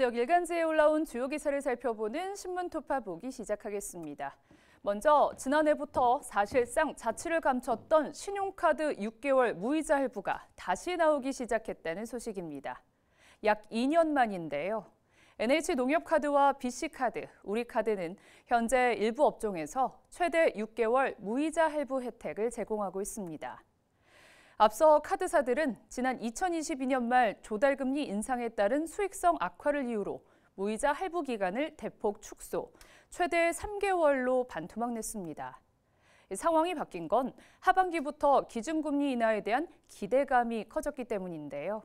지역 일간지에 올라온 주요 기사를 살펴보는 신문 토파 보기 시작하겠습니다. 먼저 지난해부터 사실상 자취를 감췄던 신용카드 6개월 무이자 할부가 다시 나오기 시작했다는 소식입니다. 약 2년 만인데요. NH농협카드와 BC카드, 우리카드는 현재 일부 업종에서 최대 6개월 무이자 할부 혜택을 제공하고 있습니다. 앞서 카드사들은 지난 2022년 말 조달금리 인상에 따른 수익성 악화를 이유로 무이자 할부 기간을 대폭 축소, 최대 3개월로 반토막냈습니다. 상황이 바뀐 건 하반기부터 기준금리 인하에 대한 기대감이 커졌기 때문인데요.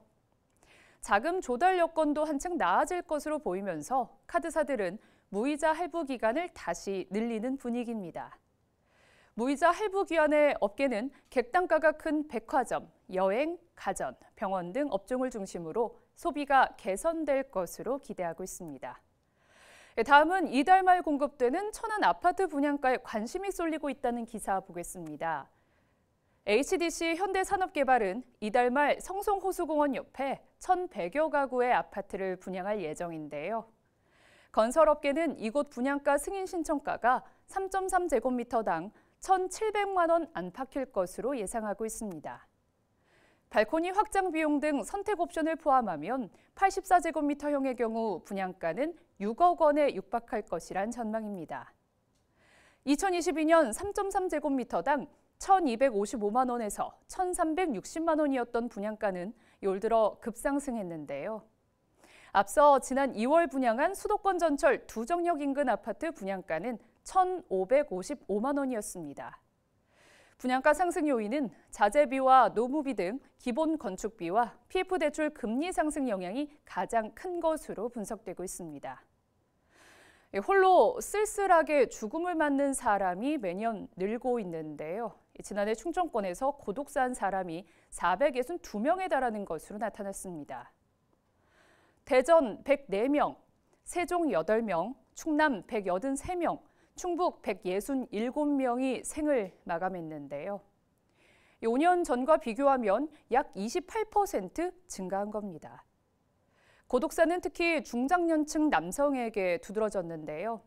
자금 조달 여건도 한층 나아질 것으로 보이면서 카드사들은 무이자 할부 기간을 다시 늘리는 분위기입니다. 무이자 할부 기한의 업계는 객단가가 큰 백화점, 여행, 가전, 병원 등 업종을 중심으로 소비가 개선될 것으로 기대하고 있습니다. 예, 다음은 이달 말 공급되는 천안 아파트 분양가에 관심이 쏠리고 있다는 기사 보겠습니다. HDC 현대산업개발은 이달 말 성송호수공원 옆에 1,100여 가구의 아파트를 분양할 예정인데요. 건설업계는 이곳 분양가 승인 신청가가 3.3제곱미터당 1,700만 원 안팎일 것으로 예상하고 있습니다. 발코니 확장 비용 등 선택 옵션을 포함하면 84제곱미터형의 경우 분양가는 6억 원에 육박할 것이란 전망입니다. 2022년 3.3제곱미터당 1,255만 원에서 1,360만 원이었던 분양가는 올 들어 급상승했는데요. 앞서 지난 2월 분양한 수도권 전철 두정역 인근 아파트 분양가는 1,555만 원이었습니다. 분양가 상승 요인은 자재비와 노무비 등 기본 건축비와 PF 대출 금리 상승 영향이 가장 큰 것으로 분석되고 있습니다. 예, 홀로 쓸쓸하게 죽음을 맞는 사람이 매년 늘고 있는데요. 예, 지난해 충청권에서 고독사한 사람이 462명에 달하는 것으로 나타났습니다. 대전 104명, 세종 8명, 충남 183명, 충북 167명이 생을 마감했는데요. 5년 전과 비교하면 약 28% 증가한 겁니다. 고독사는 특히 중장년층 남성에게 두드러졌는데요.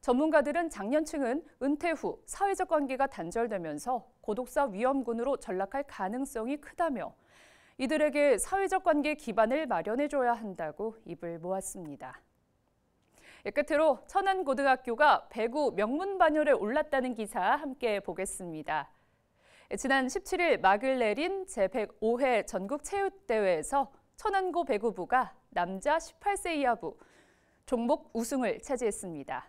전문가들은 장년층은 은퇴 후 사회적 관계가 단절되면서 고독사 위험군으로 전락할 가능성이 크다며 이들에게 사회적 관계 기반을 마련해줘야 한다고 입을 모았습니다. 예, 끝으로 천안고등학교가 배구 명문 반열에 올랐다는 기사 함께 보겠습니다. 예, 지난 17일 막을 내린 제105회 전국체육대회에서 천안고 배구부가 남자 18세 이하부 종목 우승을 차지했습니다.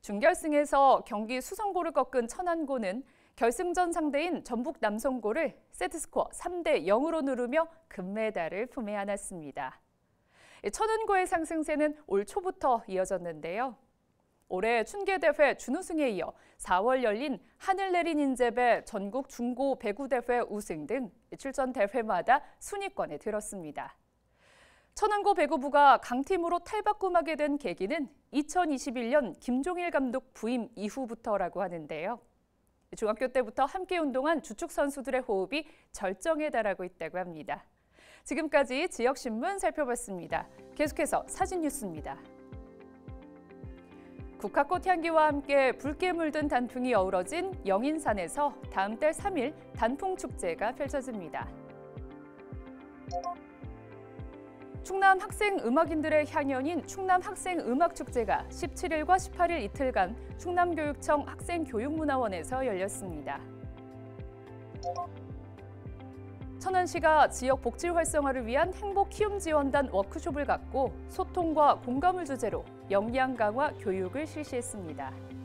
준결승에서 경기 수성고를 꺾은 천안고는 결승전 상대인 전북 남성고를 세트스코어 3대 0으로 누르며 금메달을 품에 안았습니다. 천운고의 상승세는 올 초부터 이어졌는데요. 올해 춘계대회 준우승에 이어 4월 열린 하늘 내린 인재배 전국 중고 배구대회 우승 등 출전 대회마다 순위권에 들었습니다. 천안고 배구부가 강팀으로 탈바꿈하게 된 계기는 2021년 김종일 감독 부임 이후부터라고 하는데요. 중학교 때부터 함께 운동한 주축 선수들의 호흡이 절정에 달하고 있다고 합니다. 지금까지 지역신문 살펴봤습니다. 계속해서 사진 뉴스입니다. 국화꽃 향기와 함께 붉게 물든 단풍이 어우러진 영인산에서 다음 달 3일 단풍 축제가 펼쳐집니다. 충남 학생 음악인들의 향연인 충남 학생 음악 축제가 17일과 18일 이틀간 충남교육청 학생교육문화원에서 열렸습니다. 천안시가 지역 복지 활성화를 위한 행복 키움 지원단 워크숍을 갖고 소통과 공감을 주제로 역량 강화 교육을 실시했습니다.